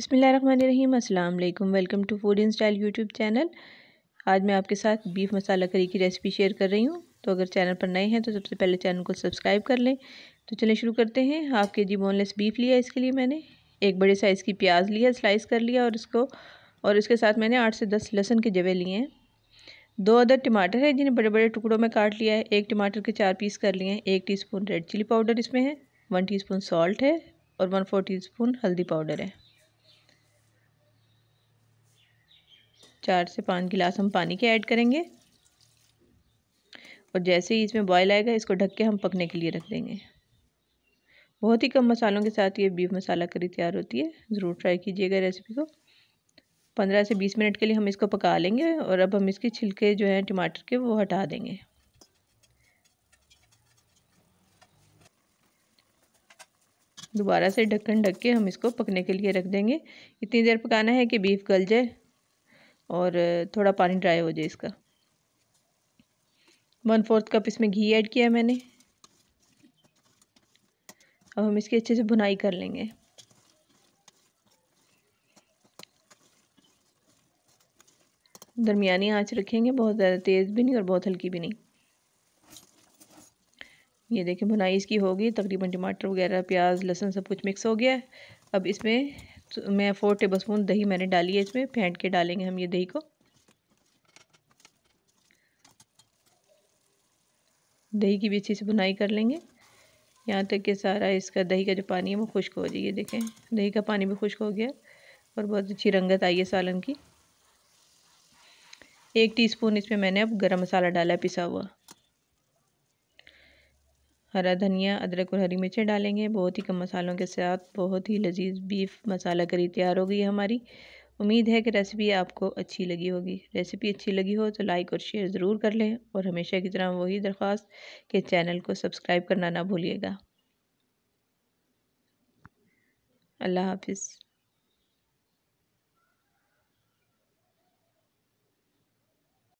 अस्सलाम वालेकुम welcome to food in style YouTube channel आज मैं आपके साथ बीफ मसाला करी की रेसिपी शेयर कर रही हूँ तो अगर चैनल पर नए हैं तो सबसे पहले चैनल को सब्सक्राइब कर लें तो चलें शुरू करते हैं हाफ के जी बोनलेस बीफ लिया इसके लिए मैंने एक बड़े साइज़ की प्याज लिया स्लाइस कर लिया और इसको और इसके साथ मैंने आठ से दस लहसुन के जवे लिए हैं दो अदर टमाटर है जिन्हें बड़े बड़े टुकड़ों में काट लिया है एक टमाटर के चार पीस कर लिए हैं एक टीस्पून रेड चिली पाउडर इसमें है वन टीस्पून सॉल्ट है और वन फोर टीस्पून हल्दी पाउडर है चार से पाँच गिलास हम पानी के ऐड करेंगे और जैसे ही इसमें बॉयल आएगा इसको ढक के हम पकने के लिए रख देंगे बहुत ही कम मसालों के साथ ये बीफ मसाला करी तैयार होती है ज़रूर ट्राई कीजिएगा रेसिपी को पंद्रह से बीस मिनट के लिए हम इसको पका लेंगे और अब हम इसके छिलके जो हैं टमाटर के वो हटा देंगे दोबारा से ढक्कन ढक के हम इसको पकने के लिए रख देंगे इतनी देर पकाना है कि बीफ गल जाए और थोड़ा पानी ड्राई हो जाए इसका वन फोर्थ कप इसमें घी ऐड किया है मैंने अब हम इसकी अच्छे से भुनाई कर लेंगे दरमियानी आंच रखेंगे बहुत ज़्यादा तेज़ भी नहीं और बहुत हल्की भी नहीं ये देखें भुनाई इसकी होगी तकरीबन टमाटर वगैरह प्याज लहसुन सब कुछ मिक्स हो गया है अब इसमें तो मैं फ़ोर टेबल स्पून दही मैंने डाली है इसमें फेंट के डालेंगे हम ये दही को दही की भी अच्छी से बुनाई कर लेंगे यहाँ तक कि सारा इसका दही का जो पानी है वो खुश्क हो जाइए देखें दही का पानी भी खुश्क हो गया और बहुत अच्छी रंगत आई है सालन की एक टीस्पून इसमें मैंने अब गरम मसाला डाला है पिसा हुआ हरा धनिया अदरक और हरी मिर्चें डालेंगे बहुत ही कम मसालों के साथ बहुत ही लजीज बीफ मसाला करी तैयार हो गई है हमारी उम्मीद है कि रेसिपी आपको अच्छी लगी होगी रेसिपी अच्छी लगी हो तो लाइक और शेयर ज़रूर कर लें और हमेशा की तरह वही दरख्वास्त कि चैनल को सब्सक्राइब करना ना भूलिएगा अल्लाह हाफिज़